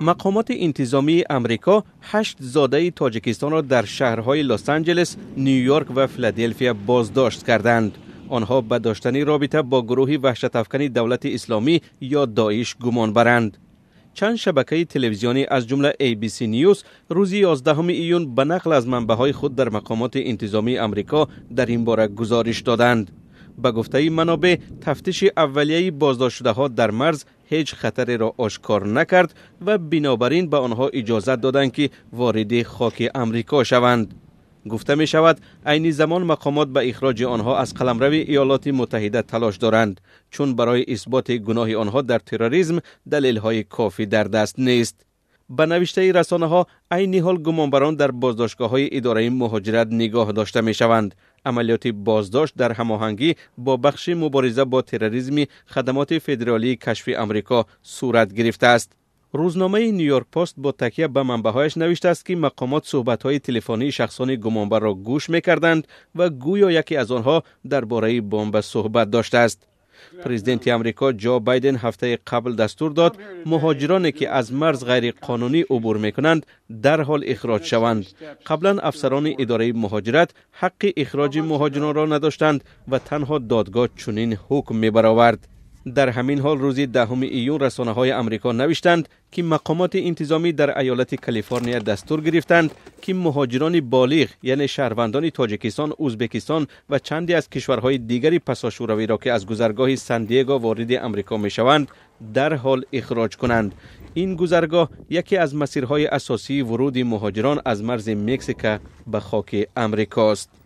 مقامات انتظامی امریکا هشت زاده تاجیکستان را در شهرهای لس آنجلس، نیویورک و فلادلفیا بازداشت کردند. آنها به داشتن رابطه با گروهی وحشت افکن دولت اسلامی یا داعش گمان برند. چند شبکه تلویزیونی از جمله ABC نیوز روزی 11 ایون به نقل از منبه های خود در مقامات انتظامی امریکا در این باره گزارش دادند. به گفته منابع تفتیش اولیه بازداشت شده ها در مرز هیچ خطری را آشکار نکرد و بنابراین به آنها اجازت دادند که وارد خاک امریکا شوند گفته می شود عینی زمان مقامات به اخراج آنها از قلمرو ایالات متحده تلاش دارند چون برای اثبات گناه آنها در تروریسم دلیل های کافی در دست نیست به نوشته رسانه ها عین حال گمانبران در بازداشتگاه های اداره مهاجرت نگاه داشته می شوند عملیات بازداشت در هماهنگی با بخش مبارزه با تروریسم خدمات فدرالی کشف آمریکا صورت گرفته است روزنامه نیویورک پست با تکیه به منبعهایش نوشته است که مقامات صحبت‌های تلفنی شخصان گمانبر را گوش می‌کردند و گویا یکی از آنها درباره بمب صحبت داشته است پریزیدنت آمریکا جو بایدن هفته قبل دستور داد مهاجرانی که از مرز غیر قانونی عبور میکنند در حال اخراج شوند قبلا افسران اداره مهاجرت حق اخراج مهاجران را نداشتند و تنها دادگاه چنین حکم می در همین حال روز دهم ایون رسانه های امریکا نوشتند که مقامات انتظامی در ایالت کالیفرنیا دستور گرفتند که مهاجران بالغ یعنی شهروندان تاجیکستان، ازبکستان و چندی از کشورهای دیگری پسا را که از گذرگاه سندیگا وارد امریکا می شوند در حال اخراج کنند این گذرگاه یکی از مسیرهای اساسی ورود مهاجران از مرز مکزیک به خاک امریکا است